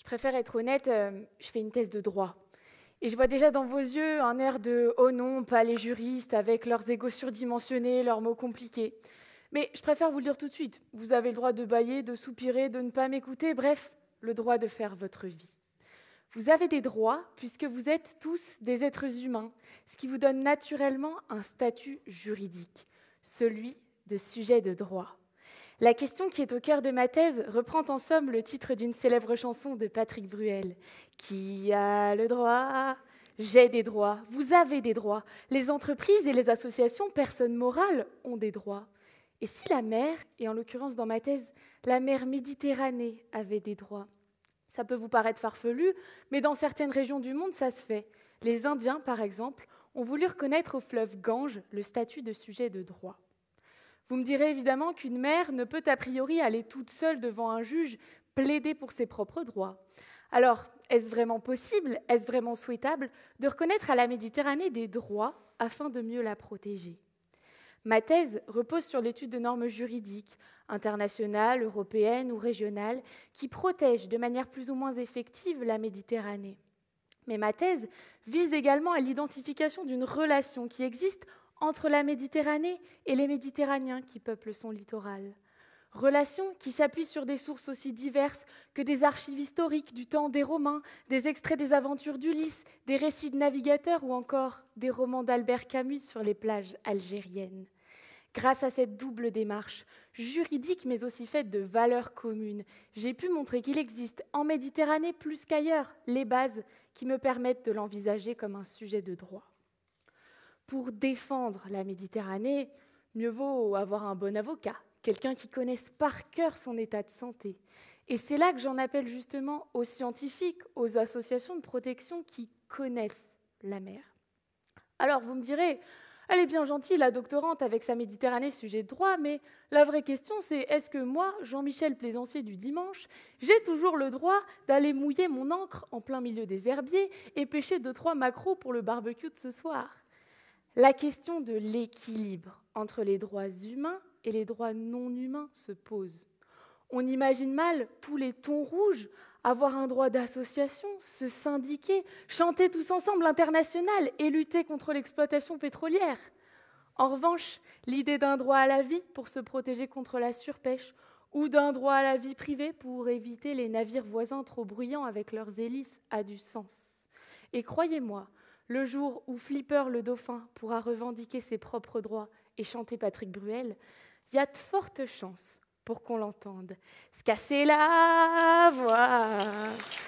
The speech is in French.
Je préfère être honnête, euh, je fais une thèse de droit. Et je vois déjà dans vos yeux un air de oh non, pas les juristes avec leurs égos surdimensionnés, leurs mots compliqués. Mais je préfère vous le dire tout de suite. Vous avez le droit de bailler, de soupirer, de ne pas m'écouter, bref, le droit de faire votre vie. Vous avez des droits puisque vous êtes tous des êtres humains, ce qui vous donne naturellement un statut juridique, celui de sujet de droit. La question qui est au cœur de ma thèse reprend en somme le titre d'une célèbre chanson de Patrick Bruel. Qui a le droit J'ai des droits, vous avez des droits. Les entreprises et les associations, personnes morales, ont des droits. Et si la mer, et en l'occurrence dans ma thèse, la mer Méditerranée avait des droits Ça peut vous paraître farfelu, mais dans certaines régions du monde, ça se fait. Les Indiens, par exemple, ont voulu reconnaître au fleuve Gange le statut de sujet de droit. Vous me direz évidemment qu'une mère ne peut a priori aller toute seule devant un juge plaider pour ses propres droits. Alors, est-ce vraiment possible, est-ce vraiment souhaitable de reconnaître à la Méditerranée des droits afin de mieux la protéger Ma thèse repose sur l'étude de normes juridiques, internationales, européennes ou régionales, qui protègent de manière plus ou moins effective la Méditerranée. Mais ma thèse vise également à l'identification d'une relation qui existe entre la Méditerranée et les Méditerranéens qui peuplent son littoral. Relation qui s'appuie sur des sources aussi diverses que des archives historiques du temps des Romains, des extraits des aventures d'Ulysse, des récits de navigateurs ou encore des romans d'Albert Camus sur les plages algériennes. Grâce à cette double démarche, juridique mais aussi faite de valeurs communes, j'ai pu montrer qu'il existe en Méditerranée plus qu'ailleurs les bases qui me permettent de l'envisager comme un sujet de droit pour défendre la Méditerranée, mieux vaut avoir un bon avocat, quelqu'un qui connaisse par cœur son état de santé. Et c'est là que j'en appelle justement aux scientifiques, aux associations de protection qui connaissent la mer. Alors vous me direz, elle est bien gentille, la doctorante, avec sa Méditerranée sujet de droit, mais la vraie question, c'est est-ce que moi, Jean-Michel Plaisancier du dimanche, j'ai toujours le droit d'aller mouiller mon encre en plein milieu des herbiers et pêcher deux, trois maquereaux pour le barbecue de ce soir la question de l'équilibre entre les droits humains et les droits non humains se pose. On imagine mal tous les tons rouges avoir un droit d'association, se syndiquer, chanter tous ensemble international et lutter contre l'exploitation pétrolière. En revanche, l'idée d'un droit à la vie pour se protéger contre la surpêche ou d'un droit à la vie privée pour éviter les navires voisins trop bruyants avec leurs hélices a du sens. Et croyez-moi, le jour où Flipper le dauphin pourra revendiquer ses propres droits et chanter Patrick Bruel, il y a de fortes chances pour qu'on l'entende se casser la voix.